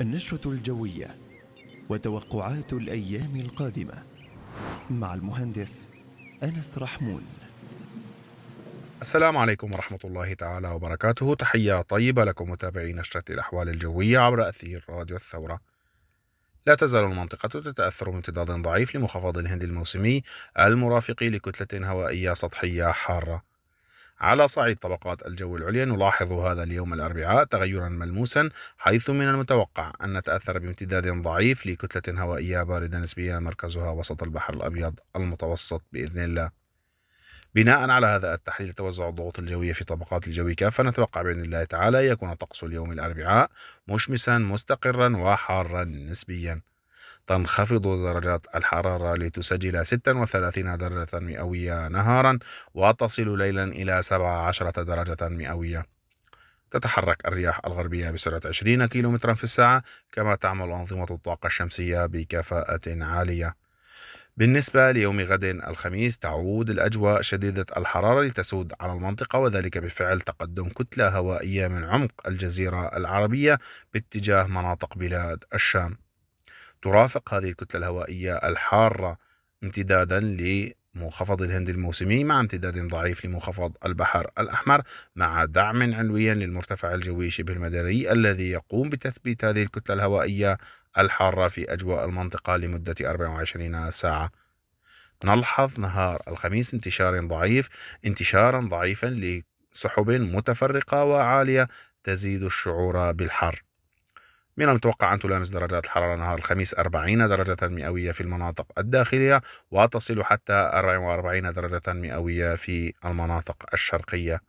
النشرة الجوية وتوقعات الأيام القادمة مع المهندس أنس رحمون السلام عليكم ورحمة الله تعالى وبركاته تحية طيبة لكم متابعي نشرة الأحوال الجوية عبر أثير راديو الثورة لا تزال المنطقة تتأثر بامتداد ضعيف لمخفض الهند الموسمي المرافق لكتلة هوائية سطحية حارة على صعيد طبقات الجو العليا نلاحظ هذا اليوم الأربعاء تغيرا ملموسا حيث من المتوقع أن نتأثر بامتداد ضعيف لكتلة هوائية باردة نسبيا مركزها وسط البحر الأبيض المتوسط بإذن الله بناء على هذا التحليل توزع الضغوط الجوية في طبقات الجو كافة نتوقع بإذن الله تعالى يكون طقس اليوم الأربعاء مشمسا مستقرا وحارا نسبيا تنخفض درجات الحرارة لتسجل 36 درجة مئوية نهارا وتصل ليلا إلى 17 درجة مئوية تتحرك الرياح الغربية بسرعة 20 كم في الساعة كما تعمل أنظمة الطاقة الشمسية بكفاءة عالية بالنسبة ليوم غد الخميس تعود الأجواء شديدة الحرارة لتسود على المنطقة وذلك بفعل تقدم كتلة هوائية من عمق الجزيرة العربية باتجاه مناطق بلاد الشام ترافق هذه الكتلة الهوائية الحارة امتدادا لمنخفض الهند الموسمي مع امتداد ضعيف لمنخفض البحر الأحمر مع دعم علويا للمرتفع الجوي شبه المداري الذي يقوم بتثبيت هذه الكتلة الهوائية الحارة في أجواء المنطقة لمدة 24 ساعة نلحظ نهار الخميس انتشار ضعيف انتشارا ضعيفا لسحب متفرقة وعالية تزيد الشعور بالحر من المتوقع أن تلامس درجات الحرارة نهار الخميس 40 درجة مئوية في المناطق الداخلية وتصل حتى 44 درجة مئوية في المناطق الشرقية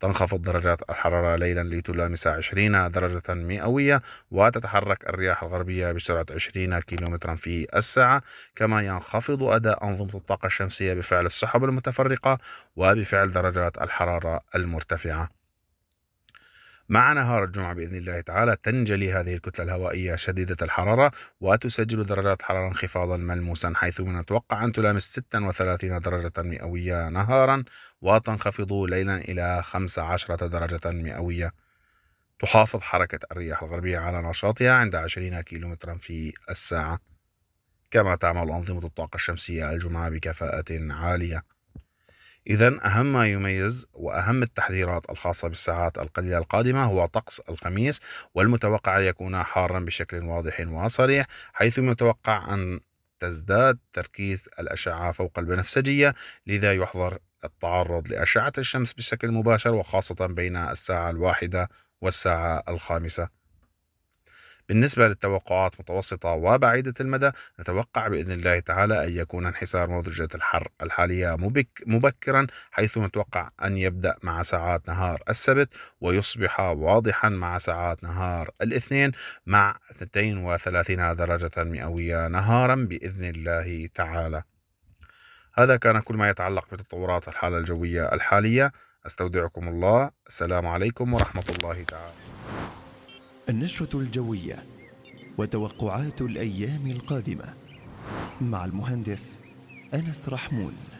تنخفض درجات الحرارة ليلا لتلامس 20 درجة مئوية وتتحرك الرياح الغربية بسرعة 20 كم في الساعة كما ينخفض أداء أنظمة الطاقة الشمسية بفعل السحب المتفرقة وبفعل درجات الحرارة المرتفعة مع نهار الجمعة بإذن الله تعالى تنجلي هذه الكتلة الهوائية شديدة الحرارة وتسجل درجات حرارة انخفاضا ملموسا حيث من نتوقع أن تلامس 36 درجة مئوية نهارا وتنخفض ليلا إلى 15 درجة مئوية تحافظ حركة الرياح الغربية على نشاطها عند 20 كيلومترا في الساعة كما تعمل أنظمة الطاقة الشمسية الجمعة بكفاءة عالية إذا أهم ما يميز وأهم التحذيرات الخاصة بالساعات القليلة القادمة هو طقس الخميس والمتوقع أن يكون حارا بشكل واضح وصريح حيث متوقع أن تزداد تركيز الأشعة فوق البنفسجية لذا يحظر التعرض لأشعة الشمس بشكل مباشر وخاصة بين الساعة الواحدة والساعة الخامسة بالنسبة للتوقعات متوسطة وبعيدة المدى نتوقع بإذن الله تعالى أن يكون انحسار موجة الحر الحالية مبكرا حيث نتوقع أن يبدأ مع ساعات نهار السبت ويصبح واضحا مع ساعات نهار الاثنين مع 32 درجة مئوية نهارا بإذن الله تعالى هذا كان كل ما يتعلق بتطورات الحالة الجوية الحالية استودعكم الله السلام عليكم ورحمة الله تعالى النشرة الجوية وتوقعات الأيام القادمة مع المهندس أنس رحمون